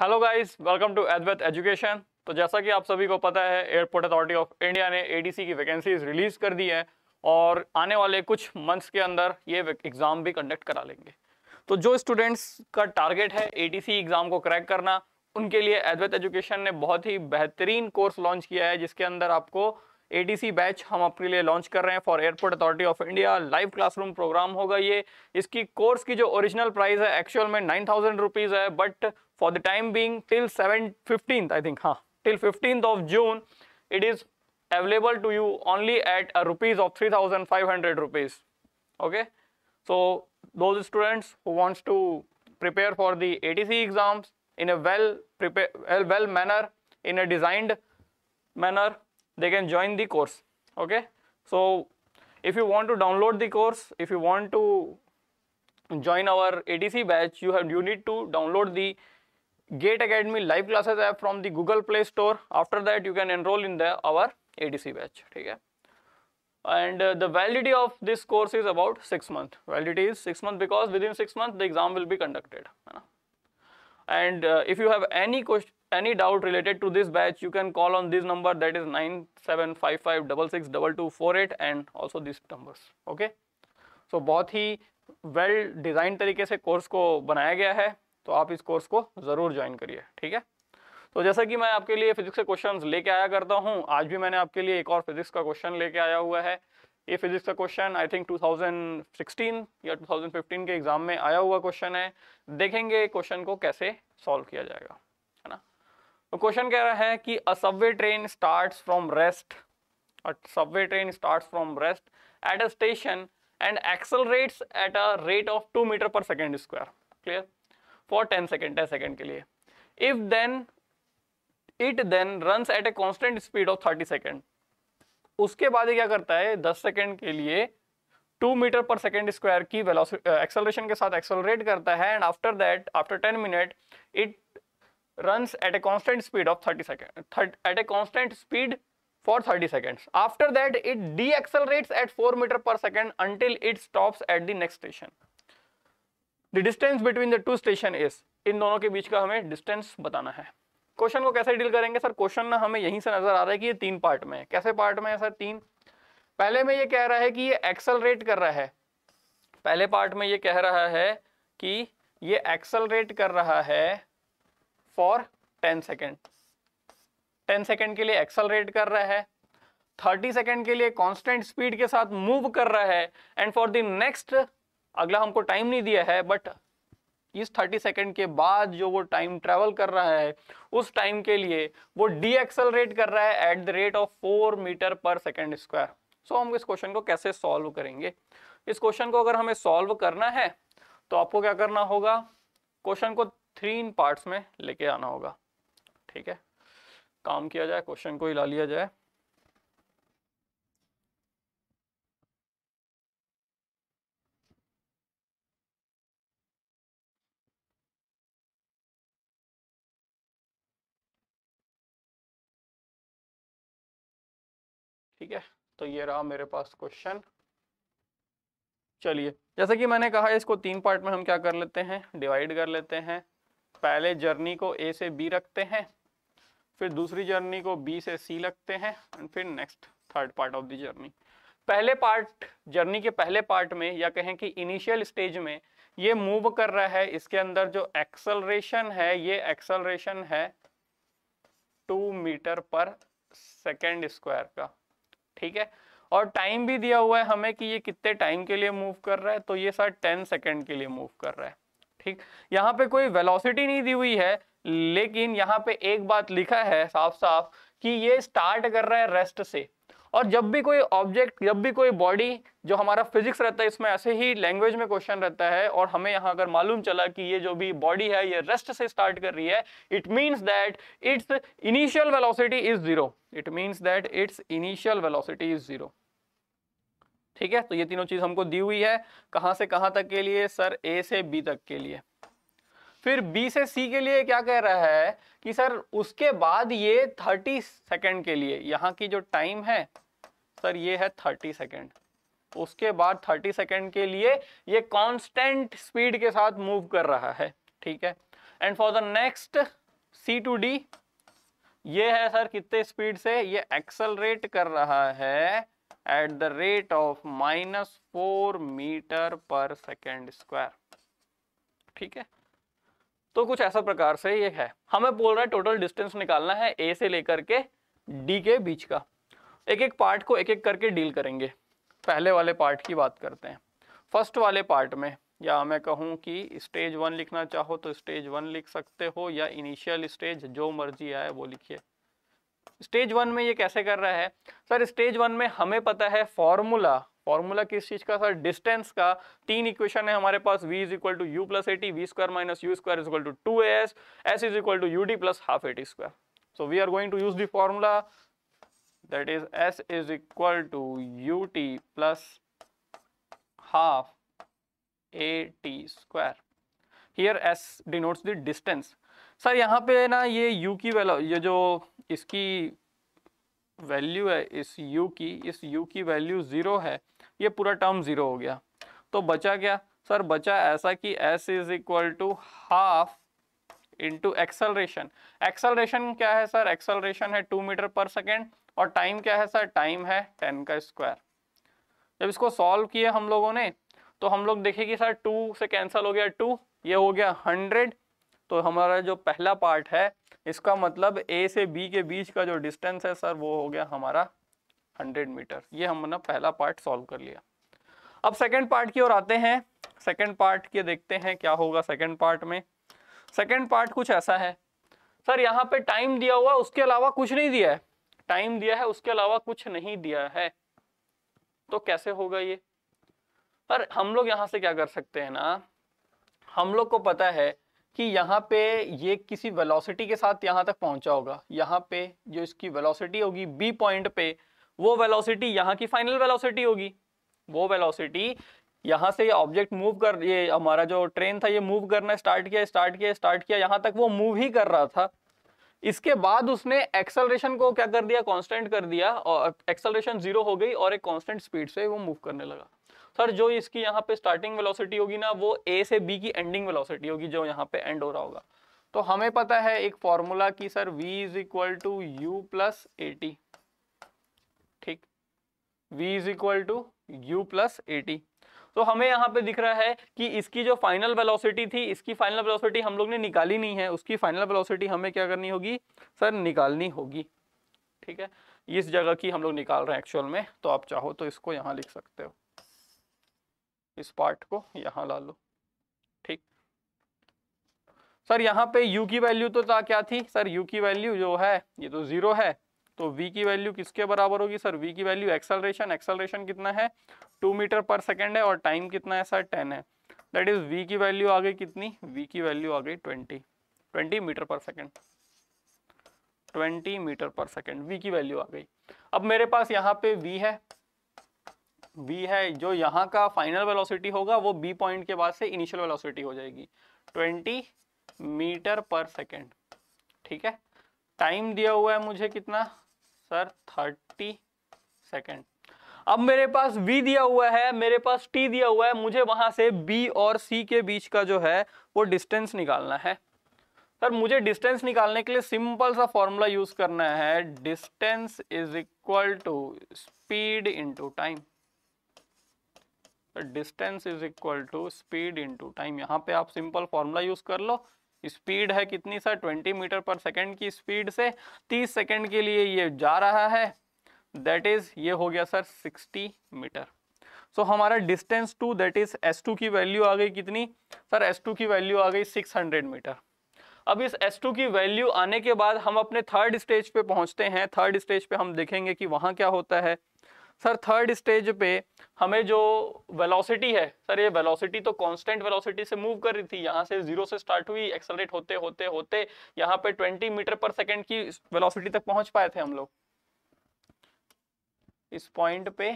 Hello guys welcome to Advait education तो जैसा कि आप सभी को पता है एयरपोर्ट अथॉरिटी ऑफ इंडिया ने एडीसी की वैकेंसीज रिलीज़ कर दी है और आने वाले कुछ मंथ्स के अंदर ये एग्ज़ाम भी कंडक्ट करा लेंगे तो जो स्टूडेंट्स का टारगेट है एडीसी एग्ज़ाम को क्रैक करना उनके लिए एडवेट एजुकेशन ने बहुत ही बेहतरीन कोर्स लॉन्च किया है जिसके अंदर आपको ए बैच हम अपने लिए लॉन्च कर रहे हैं for airport authority of India live classroom program होगा ये इसकी कोर्स की जो ओरिजिनल प्राइस है एक्चुअल में नाइन थाउजेंड रुपीज़ है but for the time being till 7th, 15th i think huh till 15th of june it is available to you only at a rupees of 3500 rupees okay so those students who wants to prepare for the atc exams in a well prepare well, well manner in a designed manner they can join the course okay so if you want to download the course if you want to join our atc batch you have you need to download the Gate Academy live classes app from the Google Play Store. After that, you can enroll in the our ADC batch. Okay. And uh, the validity of this course is about six month. Validity is six month because within six month the exam will be conducted. And uh, if you have any question, any doubt related to this batch, you can call on this number that is nine seven five five double six double two four eight and also these numbers. Okay. So so, बहुत ही well well design तरीके से course को बनाया गया है तो आप इस कोर्स को ज़रूर ज्वाइन करिए ठीक है तो जैसा कि मैं आपके लिए फिजिक्स के क्वेश्चंस लेके आया करता हूँ आज भी मैंने आपके लिए एक और फिजिक्स का क्वेश्चन लेके आया हुआ है ये फिजिक्स का क्वेश्चन आई थिंक 2016 या 2015 के एग्जाम में आया हुआ क्वेश्चन है देखेंगे क्वेश्चन को कैसे सॉल्व किया जाएगा है ना तो क्वेश्चन कह रहा है कि a subway train start from rest subway train start from rest at a station and and at a rate of two metre per second square clear for ten second ten second के लिए if then it then run at a constant speed of thirty second उसके बाद क्या करता है दस second के लिए two metre per second square की एक्सलेशन के साथ एक्सलरेट करता है and after that after ten minute it run at a constant speed of thirty second at a constant speed for thirty second after that it decelerate at four metre per second until it stop at the next station the distance between the two station is इन दोनों के बीच का हमें distance बताना है question को कैसे deal करेंगे सर क्वेश्चन ना हमें यहीं से नजर आ रहा है कि ये तीन पार्ट में है कैसे पार्ट में है सर तीन पहले में ये कह रहा है कि ये एक्सलरेट कर रहा है पहले पार्ट में ये कह रहा है कि ये एक्सलरेट कर रहा है for ten second ten second के लिए एक्सलरेट कर रहा है थर्टी सेकेंड के लिए कॉन्स्टेंट स्पीड के साथ मूव कर रहा है एंड फॉर द नेक्स्ट अगला हमको टाइम नहीं दिया है बट इस 30 सेकंड के बाद जो वो टाइम ट्रेवल कर रहा है उस टाइम के लिए वो डी कर रहा है at the rate of four metre per second square so हम इस क्वेश्चन को कैसे सॉल्व करेंगे इस क्वेश्चन को अगर हमें सॉल्व करना है तो आपको क्या करना होगा क्वेश्चन को थ्री इन पार्ट्स में लेके आना होगा ठीक है काम किया जाए क्वेश्चन को ही ला लिया जाए तो ये रहा मेरे पास क्वेश्चन चलिए जैसा कि मैंने कहा इसको तीन पार्ट में हम क्या कर लेते हैं डिवाइड कर लेते हैं पहले जर्नी को ए से बी रखते हैं फिर दूसरी जर्नी को बी से सी रखते हैं एंड फिर next third part of the journey पहले पार्ट जर्नी के पहले पार्ट में या कहें कि इनिशियल स्टेज में ये मूव कर रहा है इसके अंदर जो एक्सलरेशन है ये एक्सलरेशन है two metre per second square का ठीक है और टाइम भी दिया हुआ है हमें कि ये कितने टाइम के लिए मूव कर रहा है तो ये सर टेन सेकेंड के लिए मूव कर रहा है ठीक यहाँ पे कोई वेलोसिटी नहीं दी हुई है लेकिन यहाँ पे एक बात लिखा है साफ साफ कि ये स्टार्ट कर रहा है रेस्ट से और जब भी कोई ऑब्जेक्ट जब भी कोई बॉडी जो हमारा फिजिक्स रहता है इसमें ऐसे ही लैंग्वेज में क्वेश्चन रहता है और हमें यहाँ अगर मालूम चला कि ये जो भी बॉडी है ये रेस्ट से स्टार्ट कर रही है it means that its initial velocity is zero it means that its initial velocity is zero ठीक है तो ये तीनों चीज हमको दी हुई है कहाँ से कहाँ तक के लिए सर ए से बी तक के लिए फिर बी से सी के लिए क्या कह रहा है कि सर उसके बाद ये थर्टी सेकेंड के लिए यहाँ की जो टाइम है सर ये है थर्टी सेकेंड उसके बाद थर्टी सेकेंड के लिए ये कांस्टेंट स्पीड के साथ मूव कर रहा है ठीक है and for the next C to D ये है सर कितने स्पीड से ये एक्सलरेट कर रहा है at the rate of minus four metre per second square ठीक है तो कुछ ऐसा प्रकार से ये है हमें बोल रहा है टोटल डिस्टेंस निकालना है ए से लेकर के डी के बीच का एक एक पार्ट को एक एक करके डील करेंगे पहले वाले पार्ट की बात करते हैं फर्स्ट वाले पार्ट में या मैं कहूँ कि स्टेज वन लिखना चाहो तो स्टेज वन लिख सकते हो या इनिशियल स्टेज जो मर्जी आए वो लिखिए स्टेज वन में ये कैसे कर रहा है सर स्टेज वन में हमें पता है फॉर्मूला फॉर्मूला किस चीज़ का सर डिस्टेंस का तीन इक्वेशन है हमारे पास v is equal to u plus at v square minus u square is equal to two s s is equal to u d plus half at square so we are going to use the formula that is s is equal to ut plus half at square here s denotes the distance sir यहाँ पे ना ये u की value ये जो इसकी value है इस u की इस u की वैल्यू ज़ीरो है ये पूरा टर्म ज़ीरो हो गया तो बचा क्या सर बचा ऐसा कि s is equal to half into acceleration acceleration क्या है सर एक्सलरेशन है टू मीटर पर सेकेंड और टाइम क्या है सर टाइम है टेन का स्क्वायर जब इसको सॉल्व किया हम लोगों ने तो हम लोग देखे कि सर टू से कैंसिल हो गया टू ये हो गया हंड्रेड तो हमारा जो पहला पार्ट है इसका मतलब ए से बी के बीच का जो डिस्टेंस है सर वो हो गया हमारा हंड्रेड मीटर ये हमने पहला पार्ट सॉल्व कर लिया अब सेकेंड पार्ट की ओर आते हैं सेकेंड पार्ट के देखते हैं क्या होगा सेकेंड पार्ट में सेकेंड पार्ट कुछ ऐसा है सर यहाँ पे टाइम दिया हुआ उसके अलावा कुछ नहीं दिया है टाइम दिया है उसके अलावा कुछ नहीं दिया है तो कैसे होगा ये पर हम लोग यहाँ से क्या कर सकते हैं ना हम लोग को पता है कि यहाँ पे ये किसी वेलोसिटी के साथ यहाँ तक पहुंचा होगा यहाँ पे जो इसकी वेलोसिटी होगी बी पॉइंट पे वो वेलोसिटी यहाँ की फाइनल वेलोसिटी होगी वो वेलोसिटी यहाँ से ये ऑब्जेक्ट मूव कर ये हमारा जो ट्रेन था ये मूव करना स्टार्ट किया स्टार्ट किया स्टार्ट किया यहाँ तक वो मूव ही कर रहा था इसके बाद उसने एक्सलरेशन को क्या कर दिया कांस्टेंट कर दिया और एक्सलरेशन जीरो हो गई और एक कांस्टेंट स्पीड से वो मूव करने लगा सर जो इसकी यहाँ पे स्टार्टिंग वेलोसिटी होगी ना वो ए से बी की एंडिंग वेलोसिटी होगी जो यहाँ पे एंड हो रहा होगा तो हमें पता है एक फॉर्मूला की sir v is equal to u plus t ठीक v is equal to u plus at तो हमें यहाँ पे दिख रहा है कि इसकी जो फाइनल वेलोसिटी थी इसकी फाइनल वेलोसिटी हम लोग ने निकाली नहीं है उसकी फाइनल वेलोसिटी हमें क्या करनी होगी सर निकालनी होगी ठीक है इस जगह की हम लोग निकाल रहे हैं एक्चुअल में तो आप चाहो तो इसको यहाँ लिख सकते हो इस पार्ट को यहाँ ला लो ठीक सर यहाँ पे यू की वैल्यू तो था क्या थी सर यू की वैल्यू जो है ये तो ज़ीरो है तो v की वैल्यू किसके बराबर होगी सर v की वैल्यू एक्सलरेशन एक्सलरेशन कितना है टू मीटर पर सेकेंड है और टाइम कितना है सर टेन है दैट इज v की वैल्यू आ गई कितनी v की वैल्यू आ गई twenty twenty metre per second 20 metre per second v की वैल्यू आ गई अब मेरे पास यहाँ पे v है v है जो यहाँ का फाइनल वेलोसिटी होगा वो b पॉइंट के बाद से इनिशियल वेलोसिटी हो जाएगी 20 मीटर पर सेकेंड ठीक है टाइम दिया हुआ है मुझे कितना आंसर थर्टी सेकेंड अब मेरे पास V दिया हुआ है मेरे पास T दिया हुआ है मुझे वहां से B और C के बीच का जो है वो डिस्टेंस निकालना है सर मुझे डिस्टेंस निकालने के लिए सिंपल सा फॉर्मूला यूज करना है distance is equal to speed into time distance is equal to speed into time यहां पे आप सिंपल फॉर्मूला यूज कर लो स्पीड है कितनी सर 20 मीटर पर सेकंड की स्पीड से 30 सेकंड के लिए ये जा रहा है दैट इज़ ये हो गया सर 60 मीटर सो so, हमारा distance two that is S2 की वैल्यू आ गई कितनी सर S2 की वैल्यू आ गई 600 मीटर अब इस S2 की वैल्यू आने के बाद हम अपने थर्ड स्टेज पे पहुंचते हैं थर्ड स्टेज पे हम देखेंगे कि वहाँ क्या होता है सर थर्ड स्टेज पे हमें जो वेलोसिटी है सर ये वेलोसिटी तो कांस्टेंट वेलोसिटी से मूव कर रही थी यहाँ से जीरो से स्टार्ट हुई एक्सलरेट होते होते होते यहाँ पे 20 मीटर पर सेकंड की वेलोसिटी तक पहुंच पाए थे हम लोग इस पॉइंट पे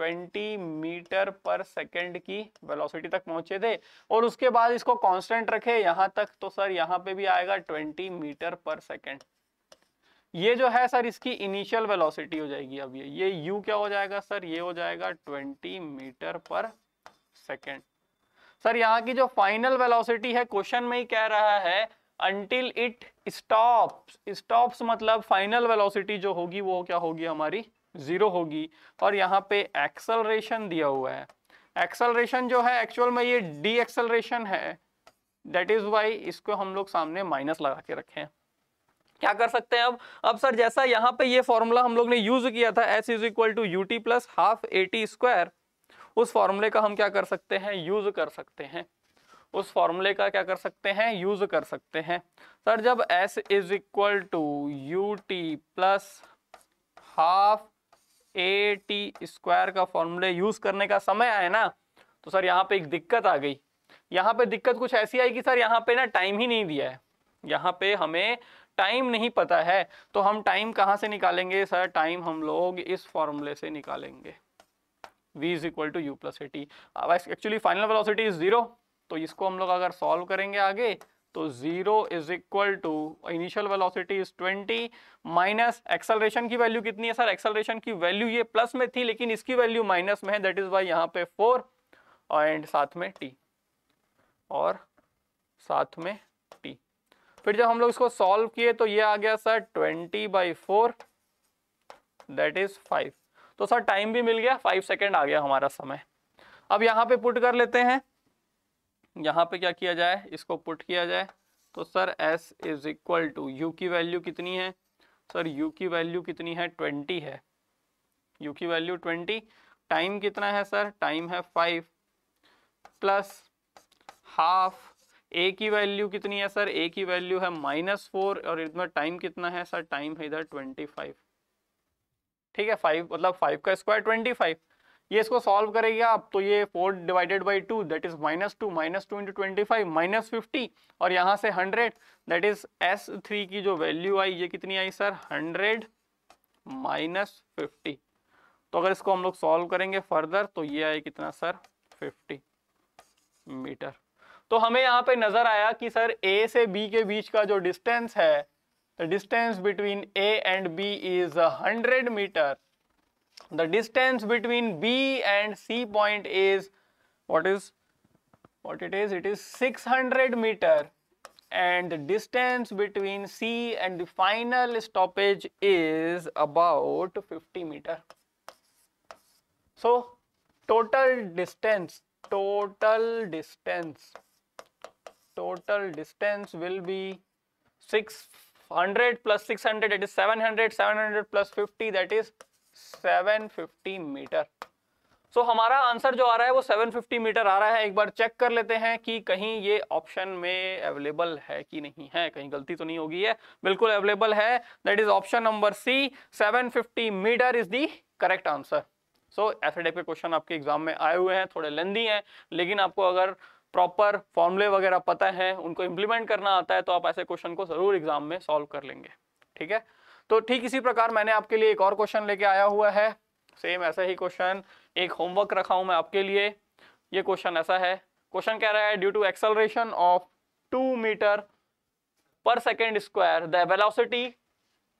20 मीटर पर सेकंड की वेलोसिटी तक पहुंचे थे और उसके बाद इसको कांस्टेंट रखे यहां तक तो सर यहाँ पे भी आएगा 20 मीटर पर सेकंड ये जो है सर इसकी इनिशियल वेलोसिटी हो जाएगी अब ये ये यू क्या हो जाएगा सर ये हो जाएगा 20 मीटर पर सेकेंड सर यहाँ की जो फाइनल वेलोसिटी है क्वेश्चन में ही कह रहा है अनटिल इट स्टॉप्स स्टॉप्स मतलब फाइनल वेलोसिटी जो होगी वो क्या होगी हमारी जीरो होगी और यहाँ पे एक्सलरेशन दिया हुआ है एक्सलरेशन जो है एक्चुअल में ये डी एक्सलरेशन है दैट इज वाई इसको हम लोग सामने माइनस लगा के रखें क्या कर सकते हैं अब अब सर जैसा यहाँ पे ये फॉर्मूला हम लोग ने यूज किया था s is equal to u t plus half a t square उस फॉर्मूले का हम क्या कर सकते हैं यूज कर सकते हैं उस फॉर्मूले का क्या कर सकते हैं यूज कर सकते हैं सर जब s is equal to u t plus half a t square का फॉर्मूले यूज करने का समय आए ना तो सर यहाँ पे एक दिक्कत आ गई यहाँ पे दिक्कत कुछ ऐसी आई कि सर यहाँ पे ना टाइम ही नहीं दिया है यहाँ पे हमें टाइम नहीं पता है तो हम टाइम कहां से निकालेंगे सर टाइम हम लोग इस फॉर्मूले से निकालेंगे v is equal to u plus at actually final velocity is zero तो इसको हम लोग अगर सॉल्व करेंगे आगे तो zero is equal to initial velocity is twenty minus acceleration की वैल्यू कितनी है सर एक्सेलरेशन की वैल्यू ये प्लस में थी लेकिन इसकी वैल्यू माइनस में है दैट इज वाई यहाँ पे फोर एंड साथ में टी और साथ में फिर जब हम लोग इसको सॉल्व किए तो ये आ गया sir twenty by four that is five तो सर टाइम भी मिल गया फाइव सेकेंड आ गया हमारा समय अब यहाँ पे पुट कर लेते हैं यहाँ पे क्या किया जाए इसको पुट किया जाए तो sir s is equal to u की वैल्यू कितनी है सर u की वैल्यू कितनी है ट्वेंटी है u की वैल्यू ट्वेंटी टाइम कितना है सर टाइम है फाइव प्लस हाफ ए की वैल्यू कितनी है सर ए की वैल्यू है माइनस फोर और इधर टाइम कितना है सर टाइम है इधर ट्वेंटी फाइव ठीक है फाइव मतलब फाइव का स्क्वायर ट्वेंटी फाइव ये इसको सॉल्व करेगा आप तो ये four divided by two that is minus two minus two into twenty five minus fifty और यहाँ से hundred that is s three की जो वैल्यू आई ये कितनी आई सर हंड्रेड माइनस फिफ्टी तो अगर इसको हम लोग सॉल्व करेंगे फर्दर तो ये आए कितना सर फिफ्टी मीटर तो हमें यहाँ पे नजर आया कि सर ए से बी के बीच का जो डिस्टेंस है distance between A and B is hundred metre the distance between B and C point is what is what it is it is six hundred metre and the distance between C and the final stoppage is about fifty metre so total distance total distance total distance will be 600 plus 600 that is 700 700 plus 50 that is 750 metre so so, हमारा answer जो आ रहा है वो 750 metre आ रहा है एक बार check कर लेते हैं कि कहीं ये ऑप्शन में अवेलेबल है कि नहीं है कहीं गलती तो नहीं होगी है बिल्कुल अवेलेबल है that is option number C 750 metre is the correct answer so ऐसे टाइप के क्वेश्चन आपके एग्जाम में आए हुए हैं थोड़े लेंदी हैं लेकिन आपको अगर प्रॉपर फॉर्मूले वगैरह पता है उनको इम्प्लीमेंट करना आता है तो आप ऐसे क्वेश्चन को जरूर एग्जाम में सॉल्व कर लेंगे ठीक है तो ठीक इसी प्रकार मैंने आपके लिए एक और क्वेश्चन लेके आया हुआ है सेम ऐसा ही क्वेश्चन एक होमवर्क रखा हूं मैं आपके लिए ये क्वेश्चन ऐसा है क्वेश्चन कह रहा है due to acceleration of two metre per second square the velocity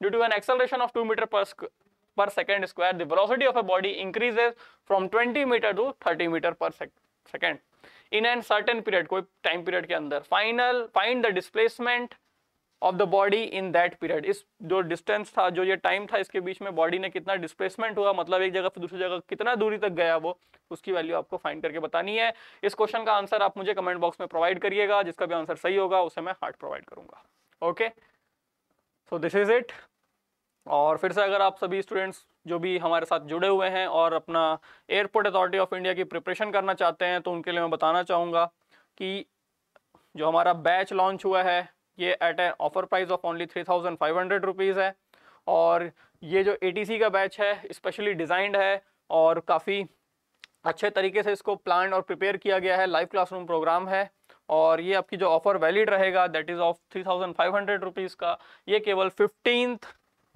due to an acceleration of two metre per per second square the velocity of a body increases from 20 meter to 30 meter per in an certain period कोई time period के अंदर final find the displacement of the body in that period इस जो distance था जो ये time था इसके बीच में बॉडी ने कितना डिस्प्लेसमेंट हुआ मतलब एक जगह से दूसरी जगह कितना दूरी तक गया वो उसकी वैल्यू आपको फाइंड करके बतानी है इस क्वेश्चन का आंसर आप मुझे कमेंट बॉक्स में प्रोवाइड करिएगा जिसका भी आंसर सही होगा उसे मैं हार्ट प्रोवाइड करूंगा okay so this is it और फिर से अगर आप सभी स्टूडेंट्स जो भी हमारे साथ जुड़े हुए हैं और अपना एयरपोर्ट अथॉरिटी ऑफ इंडिया की प्रिपरेशन करना चाहते हैं तो उनके लिए मैं बताना चाहूँगा कि जो हमारा बैच लॉन्च हुआ है ये at a offer price of only three thousand five hundred rupees है और ये जो ए का बैच है स्पेशली डिज़ाइंड है और काफ़ी अच्छे तरीके से इसको प्लान और प्रिपेयर किया गया है लाइव क्लासरूम प्रोग्राम है और ये आपकी जो ऑफ़र वैलिड रहेगा that is of three thousand five hundred rupees का ये केवल फिफ्टींथ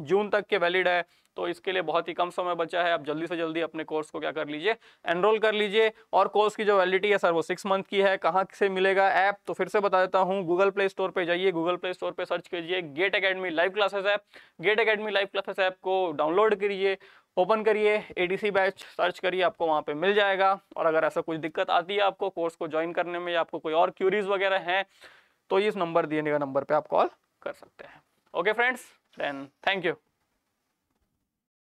जून तक के वैलिड है तो इसके लिए बहुत ही कम समय बचा है आप जल्दी से जल्दी अपने कोर्स को क्या कर लीजिए एनरोल कर लीजिए और कोर्स की जो वैलिडिटी है सर वो सिक्स मंथ की है कहाँ से मिलेगा ऐप तो फिर से बता देता हूँ गूगल प्ले स्टोर पे जाइए गूगल प्ले स्टोर पे सर्च कीजिए get academy live classes app get academy live classes app को डाउनलोड करिए ओपन करिए ए बैच सर्च करिए आपको वहाँ पे मिल जाएगा और अगर ऐसा कुछ दिक्कत आती है आपको कोर्स को ज्वाइन करने में या आपको कोई और क्यूरीज वगैरह हैं तो इस नंबर दिए गए नंबर पर आप कॉल कर सकते हैं okay friends then thank you.